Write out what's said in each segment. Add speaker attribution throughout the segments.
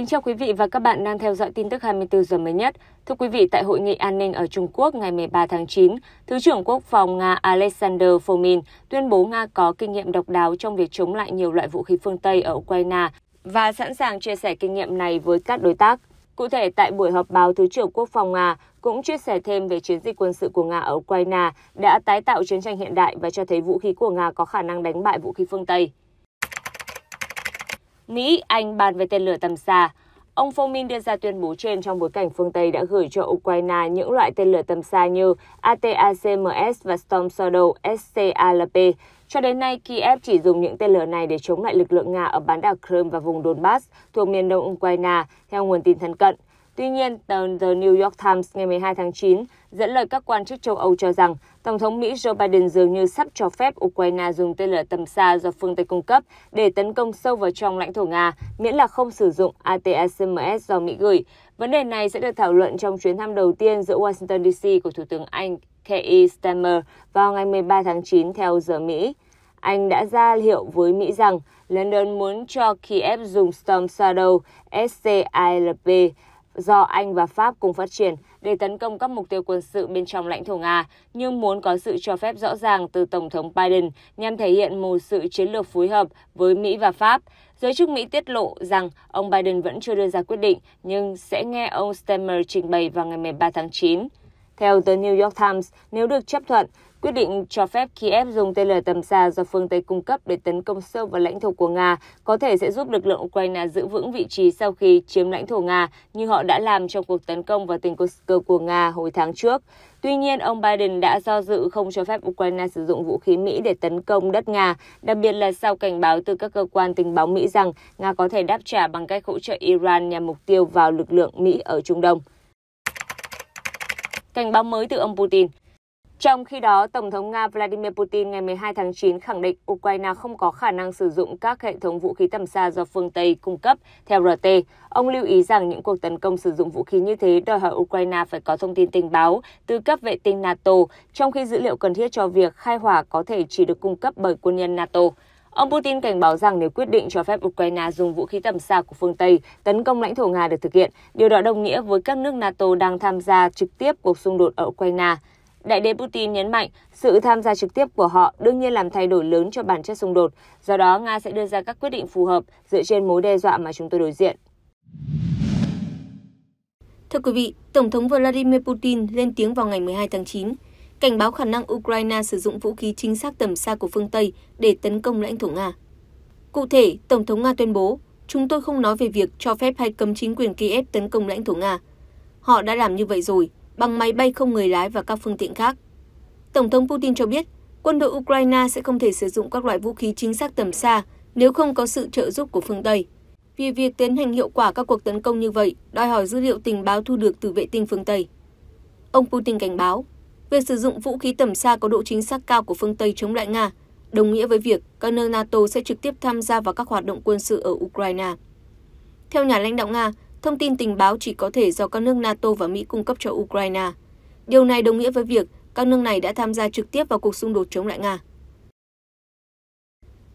Speaker 1: Kính chào quý vị và các bạn đang theo dõi tin tức 24 giờ mới nhất. Thưa quý vị, tại hội nghị an ninh ở Trung Quốc ngày 13 tháng 9, Thứ trưởng Quốc phòng Nga Alexander Fomin tuyên bố Nga có kinh nghiệm độc đáo trong việc chống lại nhiều loại vũ khí phương Tây ở Ukraine và sẵn sàng chia sẻ kinh nghiệm này với các đối tác. Cụ thể, tại buổi họp báo, Thứ trưởng Quốc phòng Nga cũng chia sẻ thêm về chiến dịch quân sự của Nga ở Ukraine đã tái tạo chiến tranh hiện đại và cho thấy vũ khí của Nga có khả năng đánh bại vũ khí phương Tây. Mỹ, Anh bàn về tên lửa tầm xa. Ông Fomin đưa ra tuyên bố trên trong bối cảnh phương Tây đã gửi cho Ukraine những loại tên lửa tầm xa như ATACMS và Storm Shadow SCALP. Cho đến nay, Kiev chỉ dùng những tên lửa này để chống lại lực lượng Nga ở bán đảo Crimea và vùng Donbass thuộc miền đông Ukraine, theo nguồn tin thân cận. Tuy nhiên, tờ The New York Times ngày 12 tháng 9 dẫn lời các quan chức châu Âu cho rằng Tổng thống Mỹ Joe Biden dường như sắp cho phép Ukraine dùng tên lửa tầm xa do phương Tây cung cấp để tấn công sâu vào trong lãnh thổ Nga, miễn là không sử dụng ATACMS do Mỹ gửi. Vấn đề này sẽ được thảo luận trong chuyến thăm đầu tiên giữa Washington DC của Thủ tướng Anh Keir Starmer vào ngày 13 tháng 9 theo giờ Mỹ. Anh đã ra hiệu với Mỹ rằng London muốn cho Kiev dùng Storm Shadow SCILP do Anh và Pháp cùng phát triển để tấn công các mục tiêu quân sự bên trong lãnh thổ Nga, nhưng muốn có sự cho phép rõ ràng từ Tổng thống Biden nhằm thể hiện một sự chiến lược phối hợp với Mỹ và Pháp. Giới chức Mỹ tiết lộ rằng ông Biden vẫn chưa đưa ra quyết định, nhưng sẽ nghe ông Stemmer trình bày vào ngày 13 tháng 9. Theo tờ New York Times, nếu được chấp thuận, Quyết định cho phép Kiev dùng tên lửa tầm xa do phương Tây cung cấp để tấn công sâu vào lãnh thổ của Nga có thể sẽ giúp lực lượng Ukraine giữ vững vị trí sau khi chiếm lãnh thổ Nga như họ đã làm trong cuộc tấn công vào tỉnh Kursk của Nga hồi tháng trước. Tuy nhiên, ông Biden đã do dự không cho phép Ukraine sử dụng vũ khí Mỹ để tấn công đất Nga, đặc biệt là sau cảnh báo từ các cơ quan tình báo Mỹ rằng Nga có thể đáp trả bằng cách hỗ trợ Iran nhằm mục tiêu vào lực lượng Mỹ ở Trung Đông. Cảnh báo mới từ ông Putin trong khi đó, Tổng thống Nga Vladimir Putin ngày 12 tháng 9 khẳng định Ukraine không có khả năng sử dụng các hệ thống vũ khí tầm xa do phương Tây cung cấp, theo RT. Ông lưu ý rằng những cuộc tấn công sử dụng vũ khí như thế đòi hỏi Ukraine phải có thông tin tình báo từ các vệ tinh NATO, trong khi dữ liệu cần thiết cho việc khai hỏa có thể chỉ được cung cấp bởi quân nhân NATO. Ông Putin cảnh báo rằng nếu quyết định cho phép Ukraine dùng vũ khí tầm xa của phương Tây tấn công lãnh thổ Nga được thực hiện, điều đó đồng nghĩa với các nước NATO đang tham gia trực tiếp cuộc xung đột ở Ukraine. Đại đế Putin nhấn mạnh sự tham gia trực tiếp của họ đương nhiên làm thay đổi lớn cho bản chất xung đột, do đó Nga sẽ đưa ra các quyết định phù hợp dựa trên mối đe dọa mà chúng tôi đối diện.
Speaker 2: Thưa quý vị, Tổng thống Vladimir Putin lên tiếng vào ngày 12 tháng 9, cảnh báo khả năng Ukraine sử dụng vũ khí chính xác tầm xa của phương Tây để tấn công lãnh thổ Nga. Cụ thể, Tổng thống Nga tuyên bố, chúng tôi không nói về việc cho phép hay cấm chính quyền Kiev tấn công lãnh thổ Nga. Họ đã làm như vậy rồi, bằng máy bay không người lái và các phương tiện khác. Tổng thống Putin cho biết, quân đội Ukraine sẽ không thể sử dụng các loại vũ khí chính xác tầm xa nếu không có sự trợ giúp của phương Tây. Vì việc tiến hành hiệu quả các cuộc tấn công như vậy đòi hỏi dữ liệu tình báo thu được từ vệ tinh phương Tây. Ông Putin cảnh báo, việc sử dụng vũ khí tầm xa có độ chính xác cao của phương Tây chống lại Nga đồng nghĩa với việc các nước NATO sẽ trực tiếp tham gia vào các hoạt động quân sự ở Ukraine. Theo nhà lãnh đạo Nga, thông tin tình báo chỉ có thể do các nước nato và mỹ cung cấp cho ukraine điều này đồng nghĩa với việc các nước này đã tham gia trực tiếp vào cuộc xung đột chống lại nga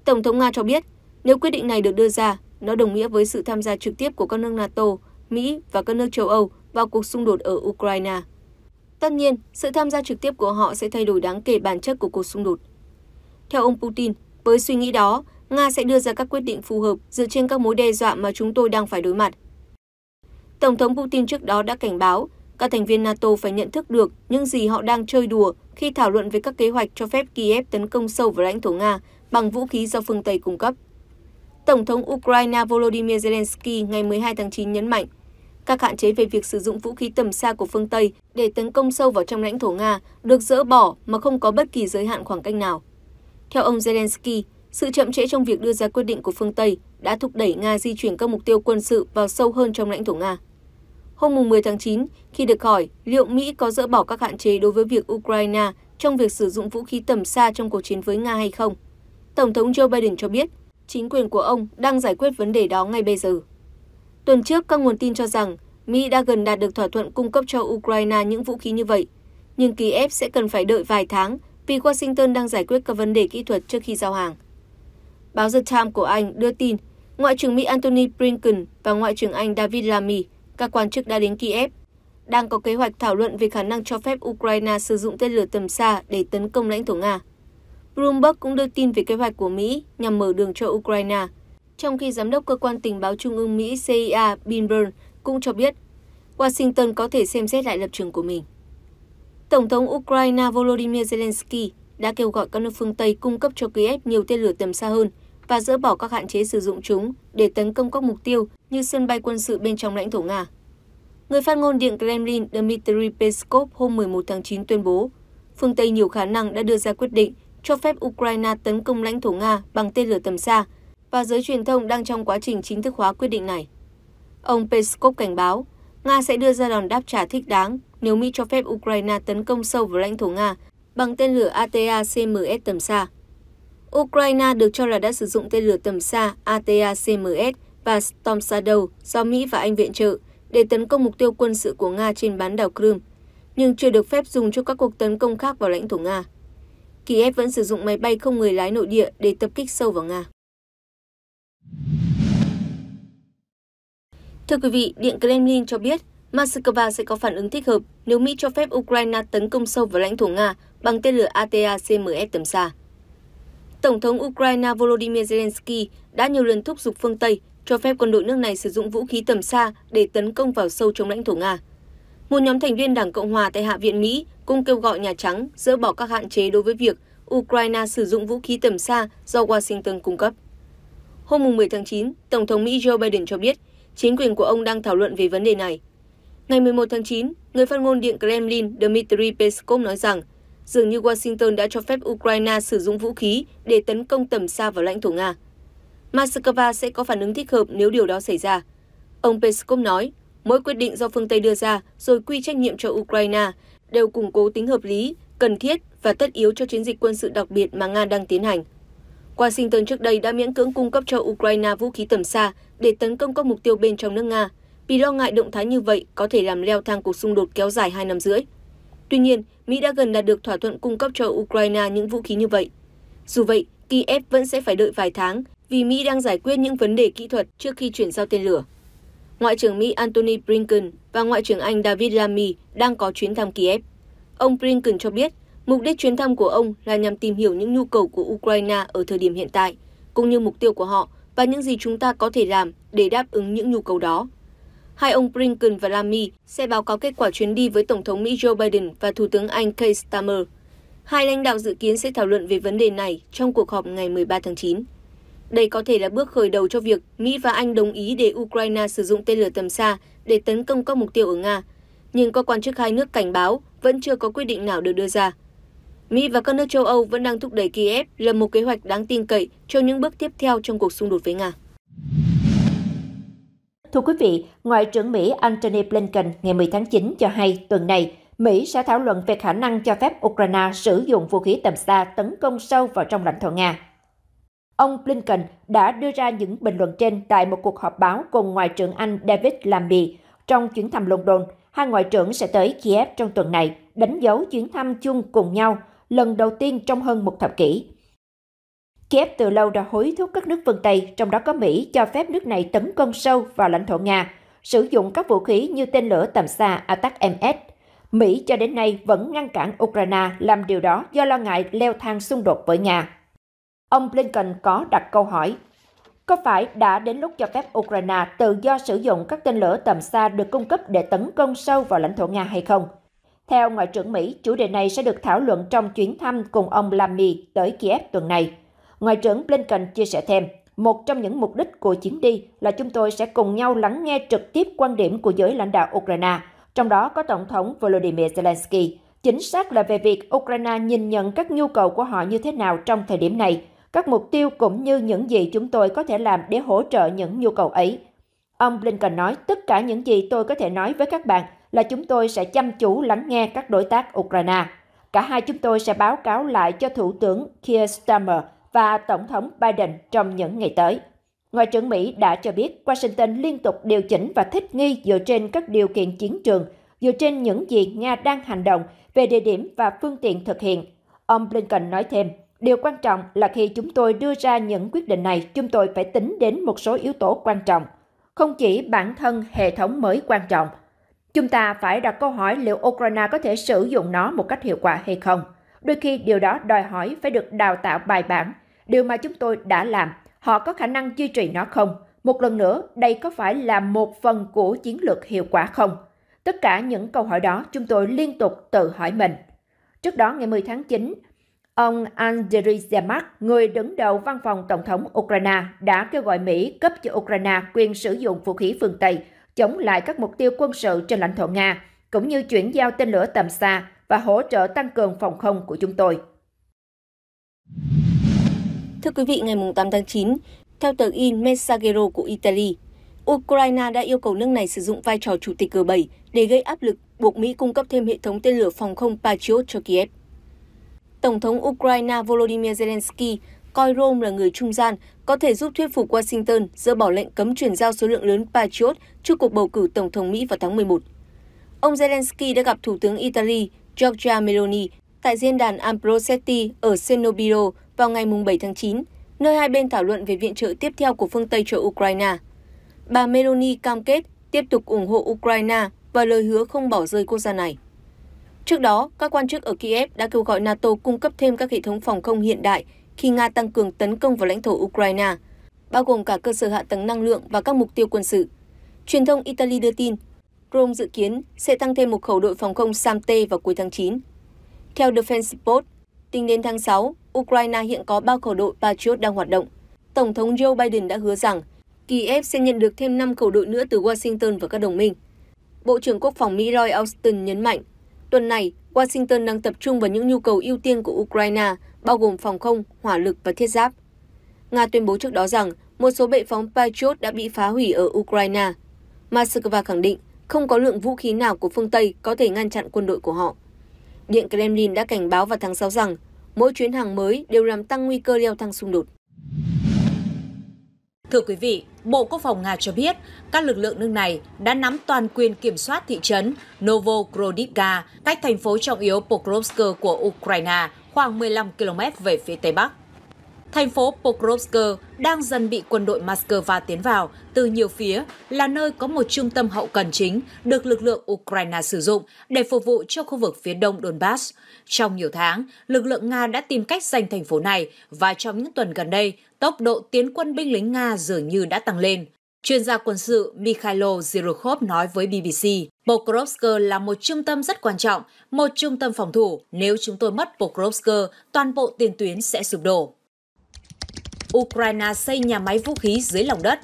Speaker 2: tổng thống nga cho biết nếu quyết định này được đưa ra nó đồng nghĩa với sự tham gia trực tiếp của các nước nato mỹ và các nước châu âu vào cuộc xung đột ở ukraine Tất nhiên, sự tham gia trực tiếp của họ sẽ thay đổi đáng kể bản chất của cuộc xung đột. Theo ông Putin, với suy nghĩ đó, Nga sẽ đưa ra các quyết định phù hợp dựa trên các mối đe dọa mà chúng tôi đang phải đối mặt Tổng thống Putin trước đó đã cảnh báo các thành viên NATO phải nhận thức được những gì họ đang chơi đùa khi thảo luận về các kế hoạch cho phép Kiev tấn công sâu vào lãnh thổ Nga bằng vũ khí do phương Tây cung cấp. Tổng thống Ukraine Volodymyr Zelensky ngày 12 tháng 9 nhấn mạnh, các hạn chế về việc sử dụng vũ khí tầm xa của phương Tây để tấn công sâu vào trong lãnh thổ Nga được dỡ bỏ mà không có bất kỳ giới hạn khoảng cách nào. Theo ông Zelensky, sự chậm trễ trong việc đưa ra quyết định của phương Tây đã thúc đẩy Nga di chuyển các mục tiêu quân sự vào sâu hơn trong lãnh thổ Nga. Hôm 10 tháng 9, khi được hỏi liệu Mỹ có dỡ bỏ các hạn chế đối với việc Ukraine trong việc sử dụng vũ khí tầm xa trong cuộc chiến với Nga hay không, Tổng thống Joe Biden cho biết chính quyền của ông đang giải quyết vấn đề đó ngay bây giờ. Tuần trước, các nguồn tin cho rằng Mỹ đã gần đạt được thỏa thuận cung cấp cho Ukraine những vũ khí như vậy, nhưng Kiev sẽ cần phải đợi vài tháng vì Washington đang giải quyết các vấn đề kỹ thuật trước khi giao hàng. Báo The Times của Anh đưa tin Ngoại trưởng Mỹ Antony Blinken và Ngoại trưởng Anh David Lammy, các quan chức đã đến Kiev, đang có kế hoạch thảo luận về khả năng cho phép Ukraine sử dụng tên lửa tầm xa để tấn công lãnh thổ Nga. Bloomberg cũng đưa tin về kế hoạch của Mỹ nhằm mở đường cho Ukraine, trong khi Giám đốc Cơ quan Tình báo Trung ương Mỹ CIA Bill Burns cũng cho biết Washington có thể xem xét lại lập trường của mình. Tổng thống Ukraine Volodymyr Zelensky đã kêu gọi các nước phương Tây cung cấp cho Kiev nhiều tên lửa tầm xa hơn – và dỡ bỏ các hạn chế sử dụng chúng để tấn công các mục tiêu như sân bay quân sự bên trong lãnh thổ Nga. Người phát ngôn Điện Kremlin Dmitry Peskov hôm 11 tháng 9 tuyên bố, phương Tây nhiều khả năng đã đưa ra quyết định cho phép Ukraine tấn công lãnh thổ Nga bằng tên lửa tầm xa và giới truyền thông đang trong quá trình chính thức hóa quyết định này. Ông Peskov cảnh báo, Nga sẽ đưa ra đòn đáp trả thích đáng nếu Mỹ cho phép Ukraine tấn công sâu vào lãnh thổ Nga bằng tên lửa atacms tầm xa ukraine được cho là đã sử dụng tên lửa tầm xa atacms và storm shadow do mỹ và anh viện trợ để tấn công mục tiêu quân sự của nga trên bán đảo crimea nhưng chưa được phép dùng cho các cuộc tấn công khác vào lãnh thổ nga kiev vẫn sử dụng máy bay không người lái nội địa để tập kích sâu vào nga Thưa quý vị, Điện Kremlin cho biết Moscow sẽ có phản ứng thích hợp nếu Mỹ cho phép Ukraine tấn công sâu vào lãnh thổ Nga bằng tên lửa ATACMS tầm xa. Tổng thống Ukraine Volodymyr Zelensky đã nhiều lần thúc giục phương Tây cho phép quân đội nước này sử dụng vũ khí tầm xa để tấn công vào sâu trong lãnh thổ Nga. Một nhóm thành viên Đảng Cộng hòa tại Hạ viện Mỹ cũng kêu gọi Nhà Trắng dỡ bỏ các hạn chế đối với việc Ukraine sử dụng vũ khí tầm xa do Washington cung cấp. Hôm 10 tháng 9, Tổng thống Mỹ Joe Biden cho biết chính quyền của ông đang thảo luận về vấn đề này. Ngày 11 tháng 9, người phát ngôn Điện Kremlin Dmitry Peskov nói rằng dường như washington đã cho phép ukraine sử dụng vũ khí để tấn công tầm xa vào lãnh thổ nga moscow sẽ có phản ứng thích hợp nếu điều đó xảy ra ông peskov nói mỗi quyết định do phương tây đưa ra rồi quy trách nhiệm cho ukraine đều củng cố tính hợp lý cần thiết và tất yếu cho chiến dịch quân sự đặc biệt mà nga đang tiến hành washington trước đây đã miễn cưỡng cung cấp cho ukraine vũ khí tầm xa để tấn công các mục tiêu bên trong nước nga vì lo ngại động thái như vậy có thể làm leo thang cuộc xung đột kéo dài hai năm rưỡi Tuy nhiên, Mỹ đã gần đạt được thỏa thuận cung cấp cho Ukraine những vũ khí như vậy. Dù vậy, Kiev vẫn sẽ phải đợi vài tháng vì Mỹ đang giải quyết những vấn đề kỹ thuật trước khi chuyển giao tên lửa. Ngoại trưởng Mỹ Antony Blinken và Ngoại trưởng Anh David Lammy đang có chuyến thăm Kiev. Ông Blinken cho biết, mục đích chuyến thăm của ông là nhằm tìm hiểu những nhu cầu của Ukraine ở thời điểm hiện tại, cũng như mục tiêu của họ và những gì chúng ta có thể làm để đáp ứng những nhu cầu đó, hai ông blinken và lamy sẽ báo cáo kết quả chuyến đi với tổng thống mỹ joe biden và thủ tướng anh keir starmer hai lãnh đạo dự kiến sẽ thảo luận về vấn đề này trong cuộc họp ngày 13 tháng 9. Đây có thể là bước khởi đầu cho việc Mỹ và Anh đồng ý để Ukraine sử dụng tên lửa tầm xa để tấn công các mục tiêu ở Nga, nhưng các quan chức hai nước cảnh báo vẫn chưa có quyết định nào được đưa ra. Mỹ và các nước châu Âu vẫn đang thúc đẩy Kiev lập một kế hoạch đáng tin cậy cho những bước tiếp theo trong cuộc xung đột với Nga.
Speaker 3: Thưa quý vị, Ngoại trưởng Mỹ Antony Blinken ngày 10 tháng 9 cho hay tuần này, Mỹ sẽ thảo luận về khả năng cho phép Ukraine sử dụng vũ khí tầm xa tấn công sâu vào trong lãnh thổ Nga. Ông Blinken đã đưa ra những bình luận trên tại một cuộc họp báo cùng Ngoại trưởng Anh David Lammy trong chuyến thăm London. Hai ngoại trưởng sẽ tới Kiev trong tuần này, đánh dấu chuyến thăm chung cùng nhau lần đầu tiên trong hơn một thập kỷ. Kiev từ lâu đã hối thúc các nước phương Tây, trong đó có Mỹ, cho phép nước này tấn công sâu vào lãnh thổ Nga, sử dụng các vũ khí như tên lửa tầm xa Atac ms Mỹ cho đến nay vẫn ngăn cản Ukraine làm điều đó do lo ngại leo thang xung đột với Nga. Ông Blinken có đặt câu hỏi, có phải đã đến lúc cho phép Ukraine tự do sử dụng các tên lửa tầm xa được cung cấp để tấn công sâu vào lãnh thổ Nga hay không? Theo Ngoại trưởng Mỹ, chủ đề này sẽ được thảo luận trong chuyến thăm cùng ông Lamy tới Kiev tuần này. Ngoại trưởng Blinken chia sẻ thêm, một trong những mục đích của chuyến đi là chúng tôi sẽ cùng nhau lắng nghe trực tiếp quan điểm của giới lãnh đạo Ukraine, trong đó có Tổng thống Volodymyr Zelensky. Chính xác là về việc Ukraine nhìn nhận các nhu cầu của họ như thế nào trong thời điểm này, các mục tiêu cũng như những gì chúng tôi có thể làm để hỗ trợ những nhu cầu ấy. Ông Blinken nói, tất cả những gì tôi có thể nói với các bạn là chúng tôi sẽ chăm chú lắng nghe các đối tác Ukraine. Cả hai chúng tôi sẽ báo cáo lại cho Thủ tướng Keir Starmer – và Tổng thống Biden trong những ngày tới. Ngoại trưởng Mỹ đã cho biết Washington liên tục điều chỉnh và thích nghi dựa trên các điều kiện chiến trường, dựa trên những gì Nga đang hành động về địa điểm và phương tiện thực hiện. Ông Blinken nói thêm, điều quan trọng là khi chúng tôi đưa ra những quyết định này, chúng tôi phải tính đến một số yếu tố quan trọng. Không chỉ bản thân hệ thống mới quan trọng, chúng ta phải đặt câu hỏi liệu Ukraine có thể sử dụng nó một cách hiệu quả hay không. Đôi khi điều đó đòi hỏi phải được đào tạo bài bản – điều mà chúng tôi đã làm, họ có khả năng duy trì nó không? Một lần nữa, đây có phải là một phần của chiến lược hiệu quả không? Tất cả những câu hỏi đó chúng tôi liên tục tự hỏi mình. Trước đó ngày 10 tháng 9, ông Andriy Zemak, người đứng đầu văn phòng Tổng thống Ukraine, đã kêu gọi Mỹ cấp cho Ukraine quyền sử dụng vũ khí phương Tây chống lại các mục tiêu quân sự trên lãnh thổ Nga, cũng như chuyển giao tên lửa tầm xa và hỗ trợ tăng cường phòng không của chúng tôi.
Speaker 2: Thưa quý vị, ngày 8 tháng 9, theo tờ In Messaggero của Italy, Ukraine đã yêu cầu nước này sử dụng vai trò chủ tịch G7 để gây áp lực buộc Mỹ cung cấp thêm hệ thống tên lửa phòng không Patriot cho Kiev. Tổng thống Ukraine Volodymyr Zelensky coi Rome là người trung gian có thể giúp thuyết phục Washington dỡ bỏ lệnh cấm chuyển giao số lượng lớn Patriot trước cuộc bầu cử Tổng thống Mỹ vào tháng 11. Ông Zelensky đã gặp Thủ tướng Italy Giorgia Meloni tại diễn đàn Ambrosetti ở Senobiro vào ngày 7 tháng 9, nơi hai bên thảo luận về viện trợ tiếp theo của phương Tây cho Ukraine. Bà Meloni cam kết tiếp tục ủng hộ Ukraine và lời hứa không bỏ rơi quốc gia này. Trước đó, các quan chức ở Kiev đã kêu gọi NATO cung cấp thêm các hệ thống phòng không hiện đại khi Nga tăng cường tấn công vào lãnh thổ Ukraine, bao gồm cả cơ sở hạ tầng năng lượng và các mục tiêu quân sự. Truyền thông Italy đưa tin, Rome dự kiến sẽ tăng thêm một khẩu đội phòng không Samte vào cuối tháng 9 theo defense Post, tính đến tháng sáu ukraine hiện có ba khẩu đội patriot đang hoạt động tổng thống joe biden đã hứa rằng kiev sẽ nhận được thêm năm khẩu đội nữa từ washington và các đồng minh bộ trưởng quốc phòng mỹ roy austin nhấn mạnh tuần này washington đang tập trung vào những nhu cầu ưu tiên của ukraine bao gồm phòng không hỏa lực và thiết giáp nga tuyên bố trước đó rằng một số bệ phóng Patriot đã bị phá hủy ở Ukraine. Moscow khẳng định không có lượng vũ khí nào của phương Tây có thể ngăn chặn quân đội của họ. Điện Kremlin đã cảnh báo vào tháng 6 rằng mỗi chuyến hàng mới đều làm tăng nguy cơ leo
Speaker 4: thang xung đột. Thưa quý vị, Bộ Quốc phòng Nga cho biết các lực lượng nước này đã nắm toàn quyền kiểm soát thị trấn Novogrodivka, cách thành phố trọng yếu Pokrovsk của Ukraine khoảng 15 km về phía Tây Bắc. Thành phố Pokrovsk đang dần bị quân đội Moscow tiến vào từ nhiều phía là nơi có một trung tâm hậu cần chính được lực lượng Ukraine sử dụng để phục vụ cho khu vực phía đông Donbass. Trong nhiều tháng, lực lượng Nga đã tìm cách giành thành phố này và trong những tuần gần đây, tốc độ tiến quân binh lính Nga dường như đã tăng lên. Chuyên gia quân sự Mikhailo Zhirukhov nói với BBC, Pokrovsk là một trung tâm rất quan trọng, một trung tâm phòng thủ. Nếu chúng tôi mất Pokrovsk, toàn bộ tiền tuyến sẽ sụp đổ. Ukraine xây nhà máy vũ khí dưới lòng đất.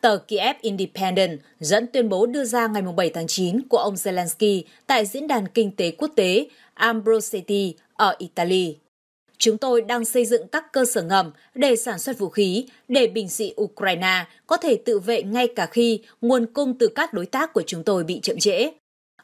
Speaker 4: Tờ Kiev Independent dẫn tuyên bố đưa ra ngày 7 tháng 9 của ông Zelensky tại Diễn đàn Kinh tế Quốc tế Ambrosetti ở Italy. Chúng tôi đang xây dựng các cơ sở ngầm để sản xuất vũ khí để bình dị Ukraine có thể tự vệ ngay cả khi nguồn cung từ các đối tác của chúng tôi bị chậm trễ.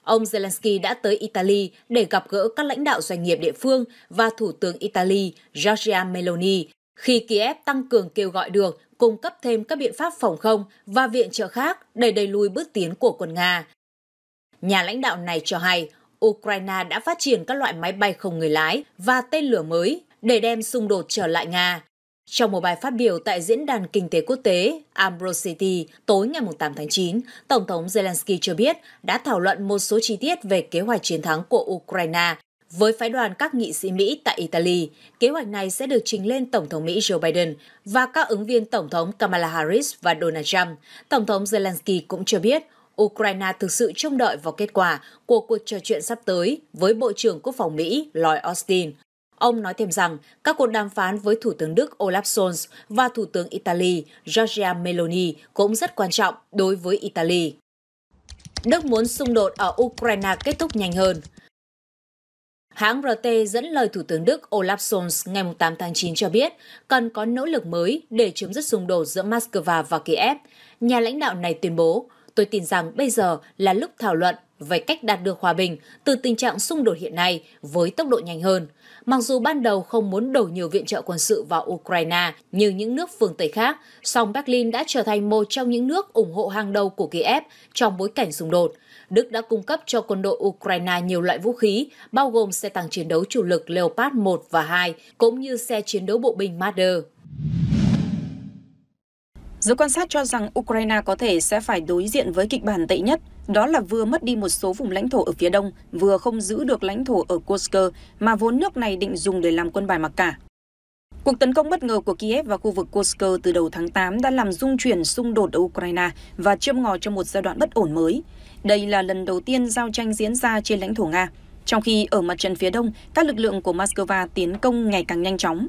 Speaker 4: Ông Zelensky đã tới Italy để gặp gỡ các lãnh đạo doanh nghiệp địa phương và Thủ tướng Italy Giorgia Meloni khi Kiev tăng cường kêu gọi được cung cấp thêm các biện pháp phòng không và viện trợ khác để đẩy lùi bước tiến của quân Nga. Nhà lãnh đạo này cho hay Ukraine đã phát triển các loại máy bay không người lái và tên lửa mới để đem xung đột trở lại Nga. Trong một bài phát biểu tại Diễn đàn Kinh tế Quốc tế Ambrose tối ngày 8 tháng 9, Tổng thống Zelensky cho biết đã thảo luận một số chi tiết về kế hoạch chiến thắng của Ukraine với phái đoàn các nghị sĩ Mỹ tại Italy, kế hoạch này sẽ được trình lên Tổng thống Mỹ Joe Biden và các ứng viên Tổng thống Kamala Harris và Donald Trump. Tổng thống Zelensky cũng cho biết Ukraine thực sự trông đợi vào kết quả của cuộc trò chuyện sắp tới với Bộ trưởng Quốc phòng Mỹ Lloyd Austin. Ông nói thêm rằng các cuộc đàm phán với Thủ tướng Đức Olaf Scholz và Thủ tướng Italy Giorgia Meloni cũng rất quan trọng đối với Italy. Đức muốn xung đột ở Ukraine kết thúc nhanh hơn. Hãng RT dẫn lời Thủ tướng Đức Olaf Scholz ngày 8 tháng 9 cho biết cần có nỗ lực mới để chấm dứt xung đột giữa Moscow và Kiev. Nhà lãnh đạo này tuyên bố, tôi tin rằng bây giờ là lúc thảo luận về cách đạt được hòa bình từ tình trạng xung đột hiện nay với tốc độ nhanh hơn – Mặc dù ban đầu không muốn đổ nhiều viện trợ quân sự vào Ukraine như những nước phương Tây khác, song Berlin đã trở thành một trong những nước ủng hộ hàng đầu của Kiev trong bối cảnh xung đột. Đức đã cung cấp cho quân đội Ukraine nhiều loại vũ khí, bao gồm xe tăng chiến đấu chủ lực Leopard 1 và 2, cũng như xe chiến đấu bộ binh Marder. Giới quan sát cho rằng Ukraine
Speaker 5: có thể sẽ phải đối diện với kịch bản tệ nhất, đó là vừa mất đi một số vùng lãnh thổ ở phía đông, vừa không giữ được lãnh thổ ở Kursk mà vốn nước này định dùng để làm quân bài mặc cả. Cuộc tấn công bất ngờ của Kiev vào khu vực Kursk từ đầu tháng 8 đã làm rung chuyển xung đột ở Ukraine và châm ngòi cho một giai đoạn bất ổn mới. Đây là lần đầu tiên giao tranh diễn ra trên lãnh thổ Nga, trong khi ở mặt trận phía đông, các lực lượng của Moscow tiến công ngày càng nhanh chóng.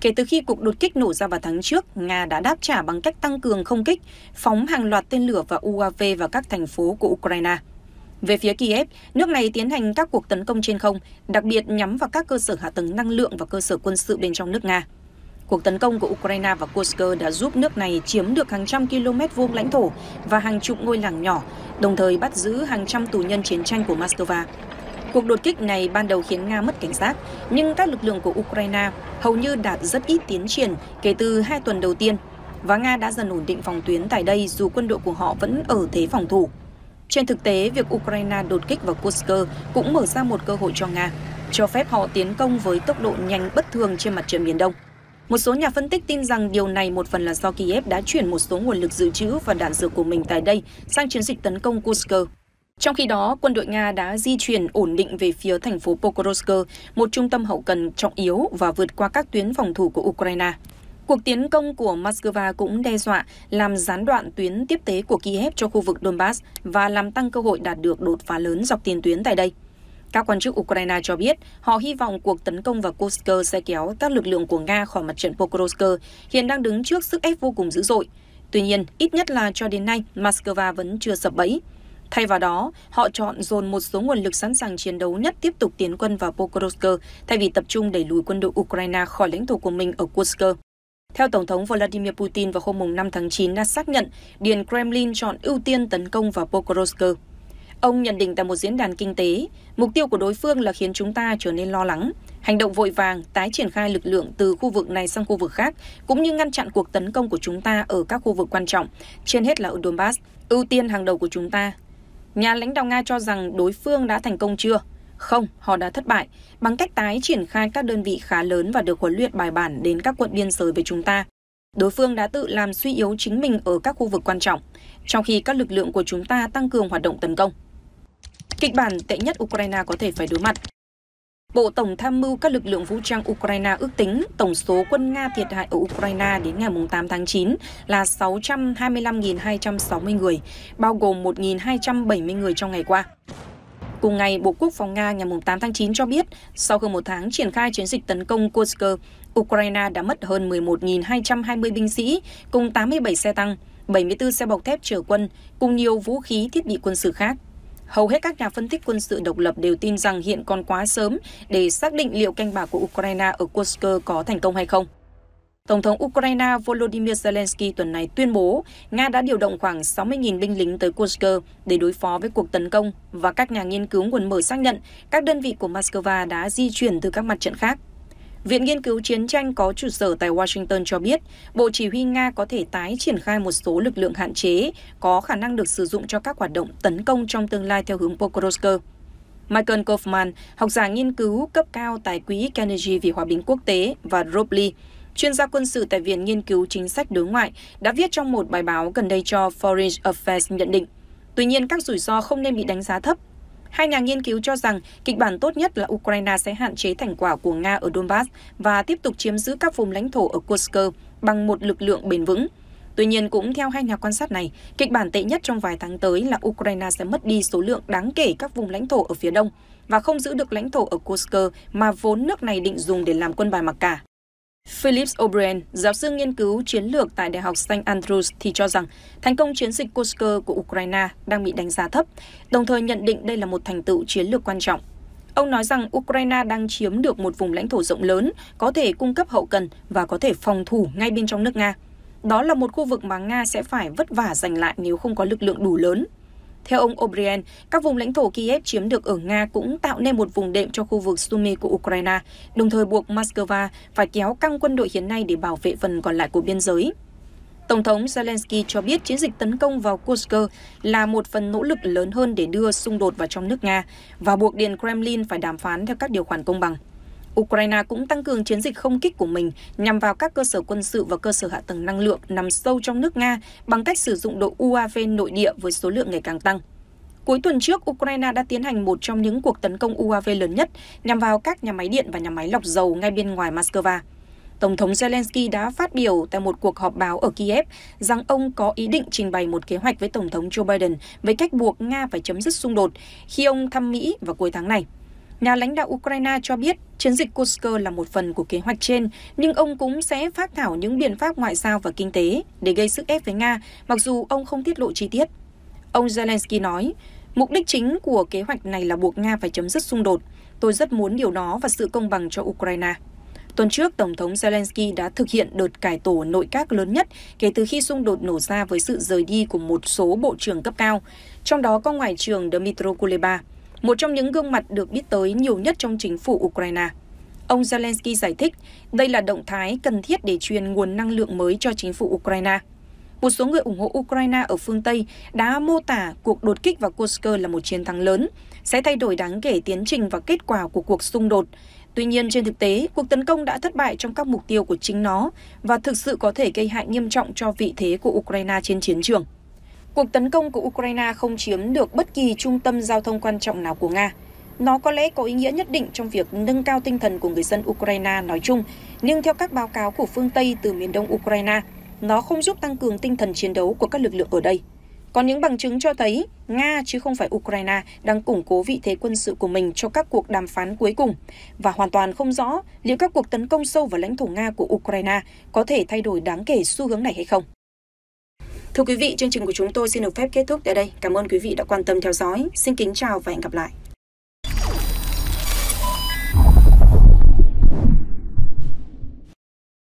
Speaker 5: Kể từ khi cuộc đột kích nổ ra vào tháng trước, Nga đã đáp trả bằng cách tăng cường không kích, phóng hàng loạt tên lửa và UAV vào các thành phố của Ukraine. Về phía Kiev, nước này tiến hành các cuộc tấn công trên không, đặc biệt nhắm vào các cơ sở hạ tầng năng lượng và cơ sở quân sự bên trong nước Nga. Cuộc tấn công của Ukraine và Kursk đã giúp nước này chiếm được hàng trăm km vuông lãnh thổ và hàng chục ngôi làng nhỏ, đồng thời bắt giữ hàng trăm tù nhân chiến tranh của Moscow. Cuộc đột kích này ban đầu khiến Nga mất cảnh giác, nhưng các lực lượng của Ukraine hầu như đạt rất ít tiến triển kể từ hai tuần đầu tiên, và Nga đã dần ổn định phòng tuyến tại đây dù quân đội của họ vẫn ở thế phòng thủ. Trên thực tế, việc Ukraine đột kích vào Kursk cũng mở ra một cơ hội cho Nga, cho phép họ tiến công với tốc độ nhanh bất thường trên mặt trận miền Đông. Một số nhà phân tích tin rằng điều này một phần là do Kiev đã chuyển một số nguồn lực dự trữ và đạn dược của mình tại đây sang chiến dịch tấn công Kursk. Trong khi đó, quân đội Nga đã di chuyển ổn định về phía thành phố Pokrovsk, một trung tâm hậu cần trọng yếu và vượt qua các tuyến phòng thủ của Ukraine. Cuộc tiến công của Moscow cũng đe dọa làm gián đoạn tuyến tiếp tế của Kiev cho khu vực Donbass và làm tăng cơ hội đạt được đột phá lớn dọc tiền tuyến tại đây. Các quan chức Ukraine cho biết họ hy vọng cuộc tấn công vào Kursk sẽ kéo các lực lượng của Nga khỏi mặt trận Pokrovsk, hiện đang đứng trước sức ép vô cùng dữ dội. Tuy nhiên, ít nhất là cho đến nay, Moscow vẫn chưa sập bẫy. Thay vào đó, họ chọn dồn một số nguồn lực sẵn sàng chiến đấu nhất tiếp tục tiến quân vào Pokrovsk thay vì tập trung đẩy lùi quân đội Ukraine khỏi lãnh thổ của mình ở Kursk. Theo Tổng thống Vladimir Putin vào hôm 5 tháng 9 đã xác nhận Điện Kremlin chọn ưu tiên tấn công vào Pokrovsk. Ông nhận định tại một diễn đàn kinh tế, mục tiêu của đối phương là khiến chúng ta trở nên lo lắng, hành động vội vàng tái triển khai lực lượng từ khu vực này sang khu vực khác, cũng như ngăn chặn cuộc tấn công của chúng ta ở các khu vực quan trọng, trên hết là ở Donbass. Ưu tiên hàng đầu của chúng ta nhà lãnh đạo Nga cho rằng đối phương đã thành công chưa? Không, họ đã thất bại bằng cách tái triển khai các đơn vị khá lớn và được huấn luyện bài bản đến các quận biên giới với chúng ta. Đối phương đã tự làm suy yếu chính mình ở các khu vực quan trọng, trong khi các lực lượng của chúng ta tăng cường hoạt động tấn công. Kịch bản tệ nhất Ukraine có thể phải đối mặt Bộ Tổng tham mưu các lực lượng vũ trang Ukraine ước tính tổng số quân Nga thiệt hại ở Ukraine đến ngày 8 tháng 9 là 625.260 người, bao gồm 1.270 người trong ngày qua. Cùng ngày, Bộ Quốc phòng Nga ngày 8 tháng 9 cho biết, sau hơn một tháng triển khai chiến dịch tấn công Kursk, Ukraine đã mất hơn 11.220 binh sĩ cùng 87 xe tăng, 74 xe bọc thép chở quân cùng nhiều vũ khí thiết bị quân sự khác hầu hết các nhà phân tích quân sự độc lập đều tin rằng hiện còn quá sớm để xác định liệu canh bạc của Ukraine ở Kursk có thành công hay không. Tổng thống Ukraine Volodymyr Zelensky tuần này tuyên bố Nga đã điều động khoảng 60.000 binh lính tới Kursk để đối phó với cuộc tấn công và các nhà nghiên cứu nguồn mở xác nhận các đơn vị của Moscow đã di chuyển từ các mặt trận khác viện nghiên cứu chiến tranh có trụ sở tại washington cho biết bộ chỉ huy nga có thể tái triển khai một số lực lượng hạn chế có khả năng được sử dụng cho các hoạt động tấn công trong tương lai theo hướng pokrovsk Michael Kaufman, học giả nghiên cứu cấp cao tại Quỹ Carnegie vì Hòa bình Quốc tế và Rob Lee, chuyên gia quân sự tại Viện Nghiên cứu Chính sách Đối ngoại, đã viết trong một bài báo gần đây cho Foreign Affairs nhận định. Tuy nhiên, các rủi ro không nên bị đánh giá thấp Hai nhà nghiên cứu cho rằng kịch bản tốt nhất là Ukraine sẽ hạn chế thành quả của Nga ở Donbass và tiếp tục chiếm giữ các vùng lãnh thổ ở Kursk bằng một lực lượng bền vững. Tuy nhiên, cũng theo hai nhà quan sát này, kịch bản tệ nhất trong vài tháng tới là Ukraine sẽ mất đi số lượng đáng kể các vùng lãnh thổ ở phía đông và không giữ được lãnh thổ ở Kursk mà vốn nước này định dùng để làm quân bài mặc cả. Philip O'Brien, giáo sư nghiên cứu chiến lược tại Đại học St. Andrews thì cho rằng thành công chiến dịch Kursk của Ukraine đang bị đánh giá thấp, đồng thời nhận định đây là một thành tựu chiến lược quan trọng. Ông nói rằng Ukraine đang chiếm được một vùng lãnh thổ rộng lớn, có thể cung cấp hậu cần và có thể phòng thủ ngay bên trong nước Nga. Đó là một khu vực mà Nga sẽ phải vất vả giành lại nếu không có lực lượng đủ lớn. Theo ông O'Brien, các vùng lãnh thổ Kiev chiếm được ở Nga cũng tạo nên một vùng đệm cho khu vực Sumy của Ukraine, đồng thời buộc Moscow phải kéo căng quân đội hiện nay để bảo vệ phần còn lại của biên giới. Tổng thống Zelensky cho biết chiến dịch tấn công vào Kursk là một phần nỗ lực lớn hơn để đưa xung đột vào trong nước Nga và buộc Điện Kremlin phải đàm phán theo các điều khoản công bằng. Ukraine cũng tăng cường chiến dịch không kích của mình nhằm vào các cơ sở quân sự và cơ sở hạ tầng năng lượng nằm sâu trong nước Nga bằng cách sử dụng đội UAV nội địa với số lượng ngày càng tăng. Cuối tuần trước, Ukraine đã tiến hành một trong những cuộc tấn công UAV lớn nhất nhằm vào các nhà máy điện và nhà máy lọc dầu ngay bên ngoài Moscow. Tổng thống Zelensky đã phát biểu tại một cuộc họp báo ở Kiev rằng ông có ý định trình bày một kế hoạch với Tổng thống Joe Biden về cách buộc Nga phải chấm dứt xung đột khi ông thăm Mỹ vào cuối tháng này. Nhà lãnh đạo Ukraine cho biết chiến dịch Kursk là một phần của kế hoạch trên, nhưng ông cũng sẽ phát thảo những biện pháp ngoại giao và kinh tế để gây sức ép với Nga, mặc dù ông không tiết lộ chi tiết. Ông Zelensky nói, mục đích chính của kế hoạch này là buộc Nga phải chấm dứt xung đột. Tôi rất muốn điều đó và sự công bằng cho Ukraine. Tuần trước, Tổng thống Zelensky đã thực hiện đợt cải tổ nội các lớn nhất kể từ khi xung đột nổ ra với sự rời đi của một số bộ trưởng cấp cao, trong đó có Ngoại trưởng Dmytro Kuleba một trong những gương mặt được biết tới nhiều nhất trong chính phủ Ukraine. Ông Zelensky giải thích đây là động thái cần thiết để truyền nguồn năng lượng mới cho chính phủ Ukraine. Một số người ủng hộ Ukraine ở phương Tây đã mô tả cuộc đột kích vào Kursk là một chiến thắng lớn, sẽ thay đổi đáng kể tiến trình và kết quả của cuộc xung đột. Tuy nhiên, trên thực tế, cuộc tấn công đã thất bại trong các mục tiêu của chính nó và thực sự có thể gây hại nghiêm trọng cho vị thế của Ukraine trên chiến trường. Cuộc tấn công của Ukraine không chiếm được bất kỳ trung tâm giao thông quan trọng nào của Nga. Nó có lẽ có ý nghĩa nhất định trong việc nâng cao tinh thần của người dân Ukraine nói chung, nhưng theo các báo cáo của phương Tây từ miền đông Ukraine, nó không giúp tăng cường tinh thần chiến đấu của các lực lượng ở đây. Có những bằng chứng cho thấy Nga chứ không phải Ukraine đang củng cố vị thế quân sự của mình cho các cuộc đàm phán cuối cùng và hoàn toàn không rõ liệu các cuộc tấn công sâu vào lãnh thổ Nga của Ukraine có thể thay đổi đáng kể xu hướng này hay không. Thưa quý vị, chương trình của chúng tôi xin được phép kết thúc tại đây. Cảm ơn quý vị đã quan tâm theo dõi. Xin kính chào và hẹn gặp lại.